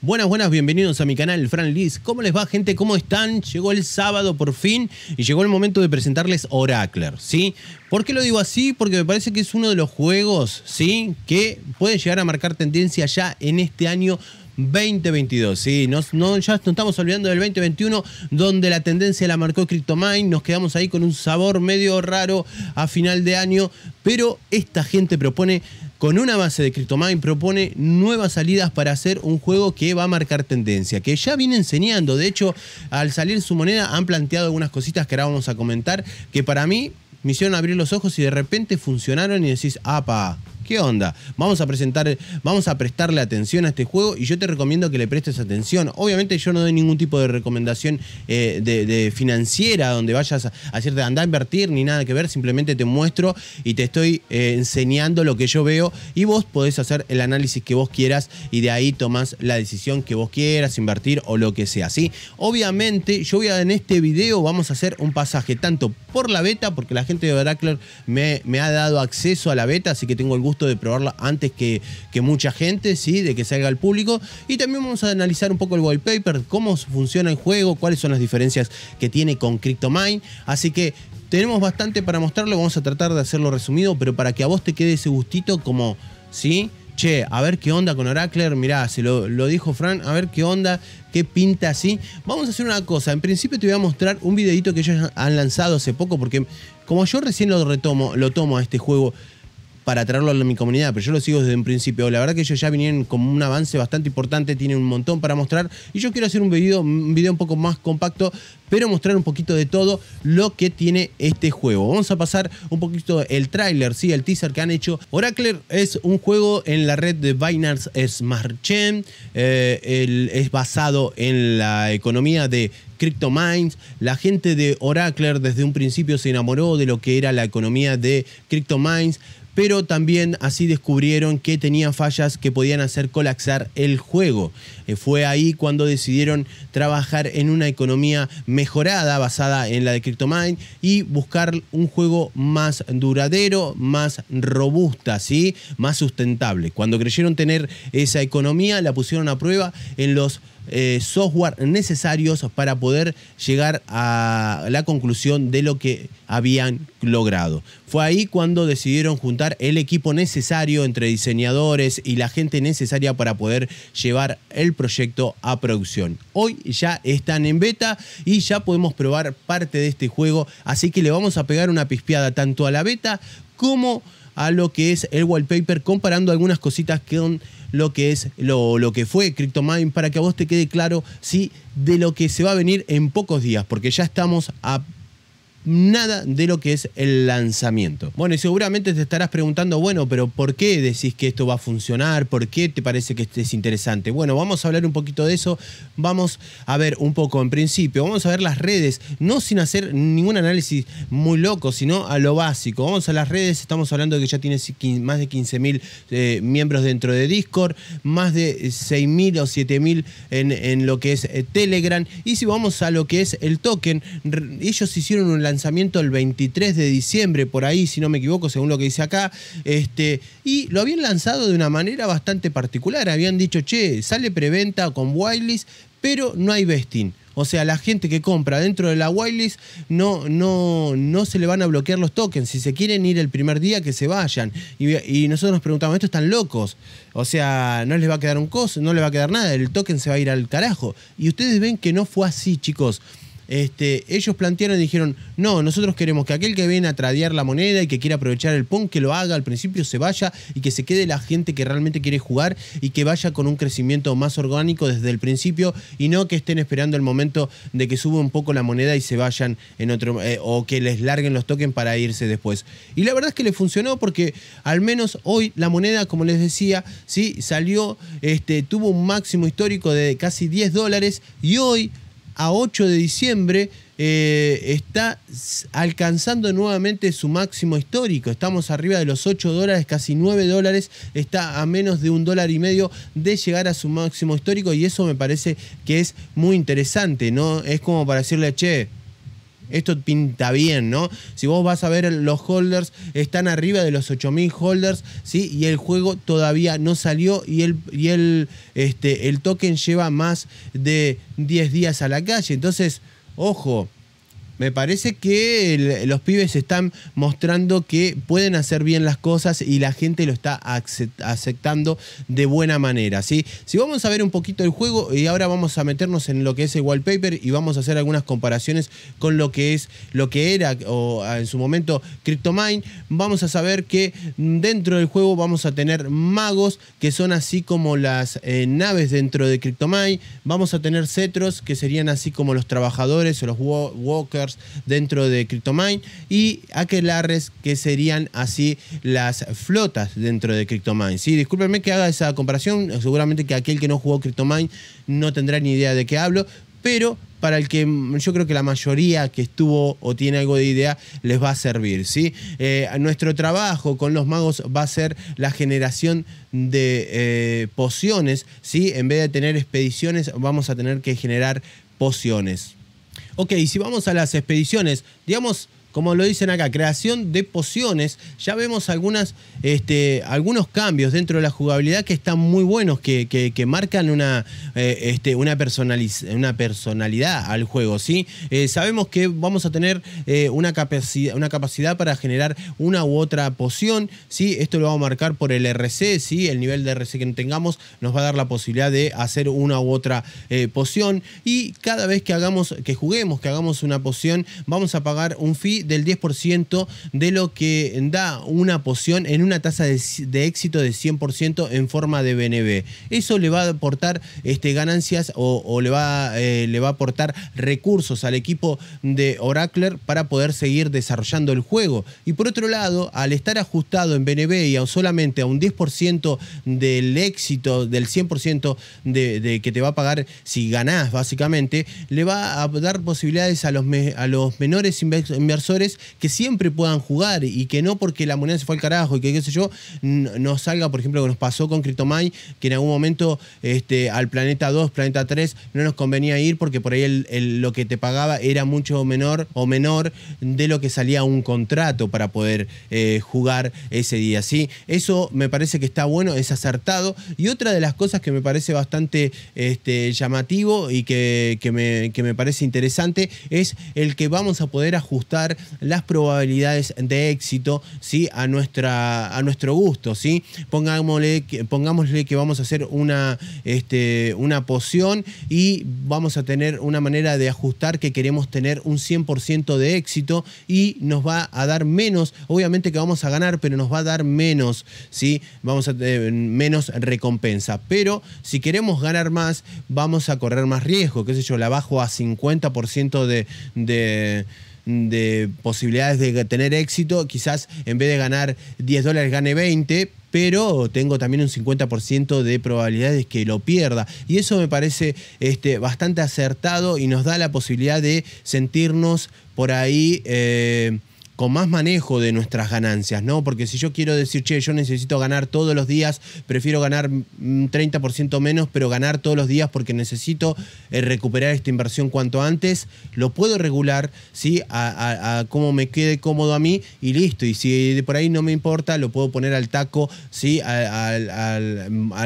Buenas, buenas, bienvenidos a mi canal, Fran Liz. ¿Cómo les va, gente? ¿Cómo están? Llegó el sábado por fin y llegó el momento de presentarles Oracler, ¿sí? ¿Por qué lo digo así? Porque me parece que es uno de los juegos, ¿sí? Que puede llegar a marcar tendencia ya en este año 2022. Sí, no, ya nos estamos olvidando del 2021, donde la tendencia la marcó CryptoMine. Nos quedamos ahí con un sabor medio raro a final de año. Pero esta gente propone, con una base de CryptoMine, propone nuevas salidas para hacer un juego que va a marcar tendencia, que ya viene enseñando. De hecho, al salir su moneda, han planteado algunas cositas que ahora vamos a comentar, que para mí me hicieron abrir los ojos y de repente funcionaron y decís, apa, ¿Qué onda? Vamos a presentar, vamos a prestarle atención a este juego y yo te recomiendo que le prestes atención. Obviamente yo no doy ningún tipo de recomendación eh, de, financiera donde vayas a decirte anda a invertir ni nada que ver, simplemente te muestro y te estoy eh, enseñando lo que yo veo y vos podés hacer el análisis que vos quieras y de ahí tomás la decisión que vos quieras, invertir o lo que sea, ¿sí? Obviamente yo voy a en este video vamos a hacer un pasaje tanto por la beta, porque la gente de Oracle me ha dado acceso a la beta, así que tengo el gusto de probarla antes que, que mucha gente, ¿sí? de que salga al público. Y también vamos a analizar un poco el wallpaper, cómo funciona el juego, cuáles son las diferencias que tiene con CryptoMine. Así que tenemos bastante para mostrarlo, vamos a tratar de hacerlo resumido, pero para que a vos te quede ese gustito como, ¿sí? Che, a ver qué onda con Oracler, mirá, se lo, lo dijo Fran, a ver qué onda, qué pinta así. Vamos a hacer una cosa, en principio te voy a mostrar un videito que ellos han lanzado hace poco, porque como yo recién lo retomo, lo tomo a este juego, para traerlo a mi comunidad, pero yo lo sigo desde un principio. La verdad que ellos ya vinieron con un avance bastante importante, tienen un montón para mostrar y yo quiero hacer un video, un video un poco más compacto, pero mostrar un poquito de todo lo que tiene este juego. Vamos a pasar un poquito el tráiler, sí, el teaser que han hecho. Oracle es un juego en la red de Binance Smart Chain, eh, es basado en la economía de CryptoMines. La gente de Oracle desde un principio se enamoró de lo que era la economía de CryptoMines pero también así descubrieron que tenía fallas que podían hacer colapsar el juego. Eh, fue ahí cuando decidieron trabajar en una economía mejorada basada en la de CryptoMine y buscar un juego más duradero, más robusta, ¿sí? más sustentable. Cuando creyeron tener esa economía, la pusieron a prueba en los eh, software necesarios para poder llegar a la conclusión de lo que habían logrado. Fue ahí cuando decidieron juntar el equipo necesario entre diseñadores y la gente necesaria para poder llevar el proyecto a producción. Hoy ya están en beta y ya podemos probar parte de este juego, así que le vamos a pegar una pispiada tanto a la beta como a lo que es el wallpaper, comparando algunas cositas con lo que es lo, que fue CryptoMine para que a vos te quede claro de lo que se va a venir en pocos días, porque ya estamos a nada de lo que es el lanzamiento. Bueno, y seguramente te estarás preguntando, bueno, pero ¿por qué decís que esto va a funcionar? ¿Por qué te parece que es interesante? Bueno, vamos a hablar un poquito de eso. Vamos a ver un poco en principio. Vamos a ver las redes, no sin hacer ningún análisis muy loco, sino a lo básico. Vamos a las redes, estamos hablando de que ya tiene más de 15.000 eh, miembros dentro de Discord, más de 6.000 eh, o 7.000 en, en lo que es eh, Telegram. Y si vamos a lo que es el token, ellos hicieron un lanzamiento lanzamiento el 23 de diciembre, por ahí, si no me equivoco, según lo que dice acá. Este, y lo habían lanzado de una manera bastante particular. Habían dicho, che, sale preventa con wireless, pero no hay vesting. O sea, la gente que compra dentro de la wireless no, no, no se le van a bloquear los tokens. Si se quieren ir el primer día, que se vayan. Y, nosotros nos preguntamos, ¿estos están locos? O sea, no les va a quedar un costo no les va a quedar nada. El token se va a ir al carajo. Y ustedes ven que no fue así, chicos. Este, ellos plantearon y dijeron, no, nosotros queremos que aquel que viene a tradear la moneda y que quiera aprovechar el PON, que lo haga, al principio se vaya y que se quede la gente que realmente quiere jugar y que vaya con un crecimiento más orgánico desde el principio y no que estén esperando el momento de que suba un poco la moneda y se vayan en otro, eh, o que les larguen los tokens para irse después. Y la verdad es que le funcionó porque al menos hoy la moneda, como les decía, sí, salió, este, tuvo un máximo histórico de casi 10 dólares y hoy a 8 de diciembre eh, está alcanzando nuevamente su máximo histórico. Estamos arriba de los 8 dólares, casi 9 dólares. Está a menos de un dólar y medio de llegar a su máximo histórico y eso me parece que es muy interesante, ¿no? Es como para decirle, che, esto pinta bien, ¿no? Si vos vas a ver los holders, están arriba de los 8000 holders, ¿sí? Y el juego todavía no salió y el, y el, este, el token lleva más de 10 días a la calle. Entonces, ojo, me parece que los pibes están mostrando que pueden hacer bien las cosas y la gente lo está aceptando de buena manera. ¿sí? Si vamos a ver un poquito el juego y ahora vamos a meternos en lo que es el wallpaper y vamos a hacer algunas comparaciones con lo que es lo que era o en su momento CryptoMine, vamos a saber que dentro del juego vamos a tener magos que son así como las eh, naves dentro de CryptoMine, vamos a tener cetros que serían así como los trabajadores o los walkers dentro de CryptoMine y aquelares que serían así las flotas dentro de CryptoMine. Sí, discúlpenme que haga esa comparación, seguramente que aquel que no jugó CryptoMine no tendrá ni idea de qué hablo, pero para el que yo creo que la mayoría que estuvo o tiene algo de idea les va a servir. ¿sí? Eh, nuestro trabajo con los magos va a ser la generación de eh, pociones. ¿sí? En vez de tener expediciones, vamos a tener que generar pociones. Ok, si vamos a las expediciones, digamos, como lo dicen acá, creación de pociones. Ya vemos algunas, este, algunos cambios dentro de la jugabilidad que están muy buenos, que, marcan una, eh, este, una, personalidad al juego. ¿sí? Eh, sabemos que vamos a tener eh, una, capacidad, una capacidad para generar una u otra poción. ¿sí? Esto lo vamos a marcar por el RC. ¿sí? El nivel de RC que tengamos nos va a dar la posibilidad de hacer una u otra poción. Y cada vez que hagamos, que juguemos, que hagamos una poción, vamos a pagar un fee del 10% de lo que da una poción en una tasa de, éxito de 100% en forma de BNB. Eso le va a aportar este, ganancias o, le, va, eh, le va a aportar recursos al equipo de Oracle para poder seguir desarrollando el juego. Y por otro lado, al estar ajustado en BNB y a solamente a un 10% del éxito, del 100% de, que te va a pagar si ganás básicamente, le va a dar posibilidades a los, a los menores inversores que siempre puedan jugar y que no porque la moneda se fue al carajo y que qué sé yo, no salga, por ejemplo, que nos pasó con Cryptomine, que en algún momento este, al planeta 2, planeta 3, no nos convenía ir porque por ahí lo que te pagaba era mucho menor o menor de lo que salía un contrato para poder eh, jugar ese día. ¿sí? Eso me parece que está bueno, es acertado. Y otra de las cosas que me parece bastante este, llamativo y que, que me parece interesante es el que vamos a poder ajustar las probabilidades de éxito, ¿sí? A, nuestra, a nuestro gusto, ¿sí? Pongámosle que, pongámosle que vamos a hacer una, este, una poción y vamos a tener una manera de ajustar que queremos tener un 100% de éxito y nos va a dar menos, obviamente que vamos a ganar, pero nos va a dar menos, ¿sí? Vamos a tener menos recompensa, pero si queremos ganar más, vamos a correr más riesgo, qué sé yo, la bajo a 50% de de posibilidades de tener éxito, quizás en vez de ganar 10 dólares gane 20, pero tengo también un 50% de probabilidades que lo pierda. Y eso me parece este, bastante acertado y nos da la posibilidad de sentirnos por ahí... Eh, con más manejo de nuestras ganancias, ¿no? Porque si yo quiero decir, che, yo necesito ganar todos los días, prefiero ganar un mm, 30% menos, pero ganar todos los días porque necesito eh, recuperar esta inversión cuanto antes, lo puedo regular, ¿sí? A, a, cómo me quede cómodo a mí y listo. Y si de por ahí no me importa, lo puedo poner al taco, ¿sí? A,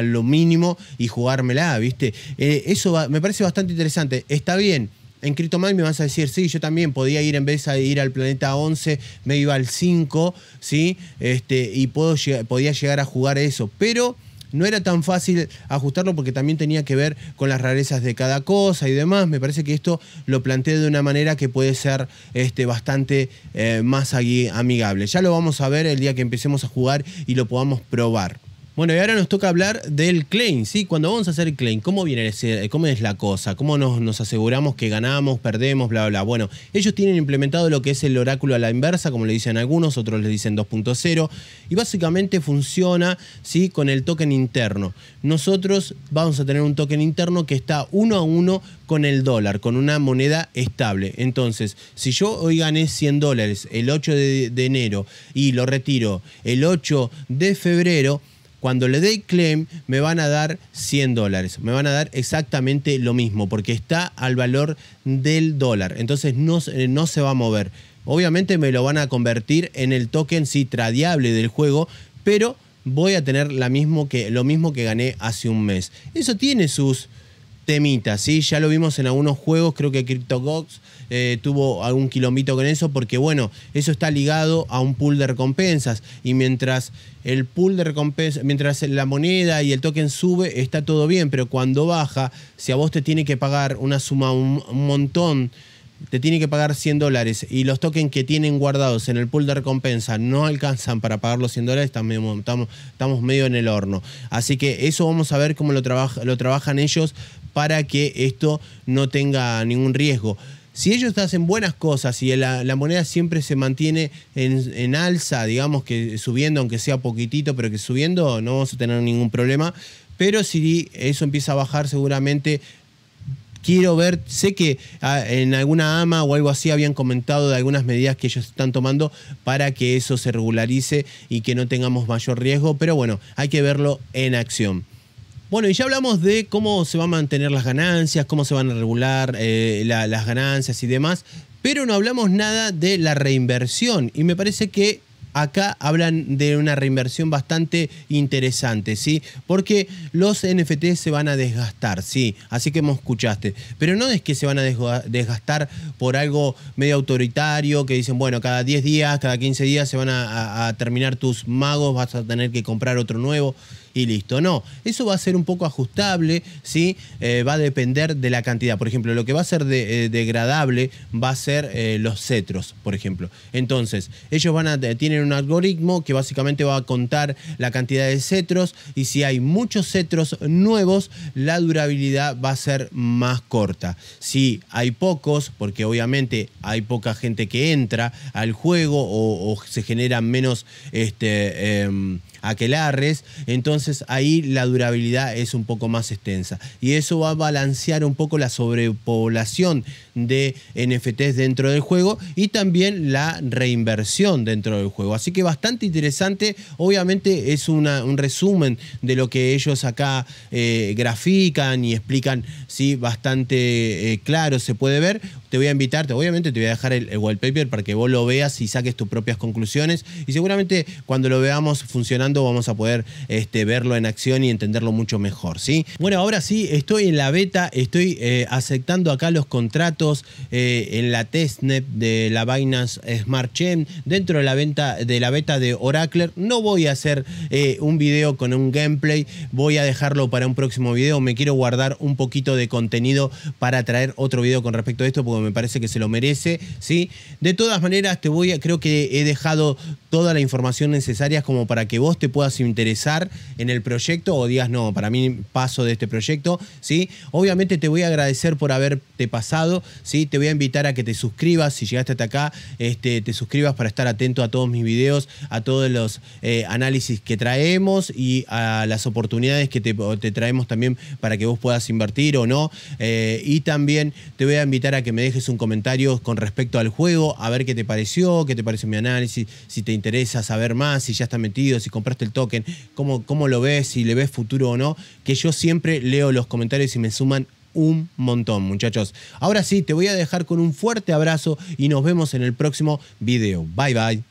lo mínimo y jugármela, ¿viste? Eh, eso me parece bastante interesante. Está bien en Cryptomag me vas a decir, sí, yo también podía ir en vez de ir al planeta 11, me iba al 5, ¿sí? Este, y puedo, podía llegar a jugar eso. Pero no era tan fácil ajustarlo porque también tenía que ver con las rarezas de cada cosa y demás. Me parece que esto lo planteé de una manera que puede ser este, bastante eh, más amigable. Ya lo vamos a ver el día que empecemos a jugar y lo podamos probar. Bueno, y ahora nos toca hablar del claim, ¿sí? Cuando vamos a hacer el claim, ¿cómo, viene ese, cómo es la cosa? ¿Cómo nos, aseguramos que ganamos, perdemos, bla, bla? Bueno, ellos tienen implementado lo que es el oráculo a la inversa, como le dicen algunos, otros le dicen 2.0, y básicamente funciona, ¿sí? Con el token interno. Nosotros vamos a tener un token interno que está uno a uno con el dólar, con una moneda estable. Entonces, si yo hoy gané 100 dólares el 8 de enero y lo retiro el 8 de febrero, cuando le dé claim, me van a dar 100 dólares. Me van a dar exactamente lo mismo, porque está al valor del dólar. Entonces no, eh, no se va a mover. Obviamente me lo van a convertir en el token sí del juego, pero voy a tener mismo que, lo mismo que gané hace un mes. Eso tiene sus ¿sí? Ya lo vimos en algunos juegos, creo que CryptoGox eh, tuvo algún quilombito con eso, porque bueno, eso está ligado a un pool de recompensas. Y mientras el pool de recompensas, mientras la moneda y el token sube, está todo bien, pero cuando baja, si a vos te tiene que pagar una suma, un montón te tiene que pagar 100 dólares y los tokens que tienen guardados en el pool de recompensa no alcanzan para pagar los 100 dólares, estamos, medio en el horno. Así que eso vamos a ver cómo lo, lo trabajan ellos para que esto no tenga ningún riesgo. Si ellos hacen buenas cosas y la, moneda siempre se mantiene en, en, alza, digamos que subiendo, aunque sea poquitito, pero que subiendo no vamos a tener ningún problema. Pero si eso empieza a bajar, seguramente quiero ver, sé que ah, en alguna AMA o algo así habían comentado de algunas medidas que ellos están tomando para que eso se regularice y que no tengamos mayor riesgo, pero bueno, hay que verlo en acción. Bueno, y ya hablamos de cómo se van a mantener las ganancias, cómo se van a regular eh, las ganancias y demás, pero no hablamos nada de la reinversión y me parece que acá hablan de una reinversión bastante interesante, ¿sí? Porque los NFTs se van a desgastar, sí, así que me escuchaste. Pero no es que se van a desgastar por algo medio autoritario, que dicen, bueno, cada 10 días, cada 15 días se van a, a terminar tus magos, vas a tener que comprar otro nuevo y listo. No, eso va a ser un poco ajustable, ¿sí? Eh, va a depender de la cantidad. Por ejemplo, lo que va a ser eh, degradable va a ser eh, los cetros, por ejemplo. Entonces, ellos van a, tienen un algoritmo que básicamente va a contar la cantidad de cetros y si hay muchos cetros nuevos, la durabilidad va a ser más corta. Si hay pocos, porque obviamente hay poca gente que entra al juego o, se generan menos este, em, arres entonces ahí la durabilidad es un poco más extensa. Y eso va a balancear un poco la sobrepoblación de NFTs dentro del juego y también la reinversión dentro del juego. Así que bastante interesante, obviamente es una, un resumen de lo que ellos acá eh, grafican y explican, ¿sí? bastante eh, claro se puede ver. Te voy a invitarte obviamente te voy a dejar el, el wallpaper para que vos lo veas y saques tus propias conclusiones y seguramente cuando lo veamos funcionando, vamos a poder este, verlo en acción y entenderlo mucho mejor, ¿sí? Bueno, ahora sí, estoy en la beta, estoy eh, aceptando acá los contratos eh, en la testnet de la Binance Smart Chain, dentro de la, venta, de la beta de Oracle. No voy a hacer eh, un video con un gameplay, voy a dejarlo para un próximo video, me quiero guardar un poquito de contenido para traer otro video con respecto a esto, porque me parece que se lo merece, ¿sí? De todas maneras, te voy a, creo que he dejado toda la información necesaria como para que vos te puedas interesar en el proyecto o digas, no, para mí paso de este proyecto, ¿sí? Obviamente te voy a agradecer por haberte pasado, ¿sí? Te voy a invitar a que te suscribas, si llegaste hasta acá, este, te suscribas para estar atento a todos mis videos, a todos los eh, análisis que traemos y a las oportunidades que te, traemos también para que vos puedas invertir o no. Eh, y también te voy a invitar a que me dejes un comentario con respecto al juego, a ver qué te pareció, qué te pareció mi análisis, si te interesa saber más, si ya estás metido, si compras el token, cómo, cómo lo ves, si le ves futuro o no, que yo siempre leo los comentarios y me suman un montón, muchachos. Ahora sí, te voy a dejar con un fuerte abrazo y nos vemos en el próximo video. Bye bye.